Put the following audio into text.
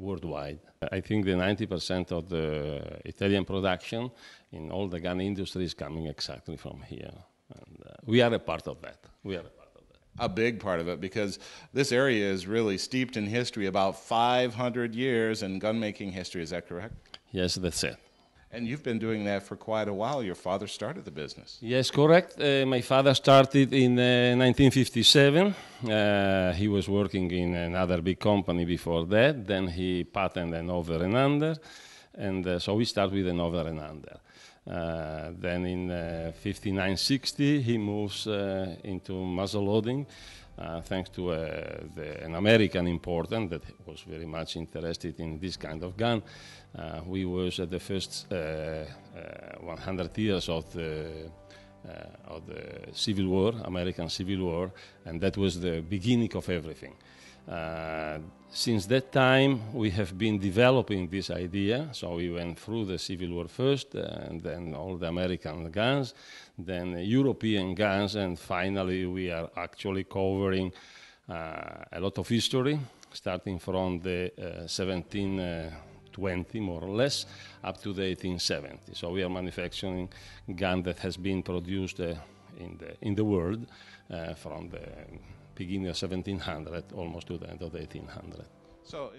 worldwide. I think the 90% of the Italian production in all the gun industry is coming exactly from here. And, uh, we are a part of that. We are a big part of it because this area is really steeped in history about 500 years in gunmaking history. Is that correct? Yes, that's it. And you've been doing that for quite a while. Your father started the business. Yes, correct. Uh, my father started in uh, 1957. Uh, he was working in another big company before that. Then he patented an over and under. And uh, so we start with an over and under. Uh, then in uh, 59-60 he moves uh, into muzzle loading uh, thanks to uh, the, an American important that was very much interested in this kind of gun. we was at the first 100 years of the uh, of the Civil War, American Civil War, and that was the beginning of everything. Uh, since that time, we have been developing this idea. So we went through the Civil War first, uh, and then all the American guns, then the European guns, and finally we are actually covering uh, a lot of history, starting from the uh, 17. Uh, 20 more or less up to the 1870. So we are manufacturing gun that has been produced uh, in the in the world uh, from the beginning of 1700 almost to the end of the 1800. So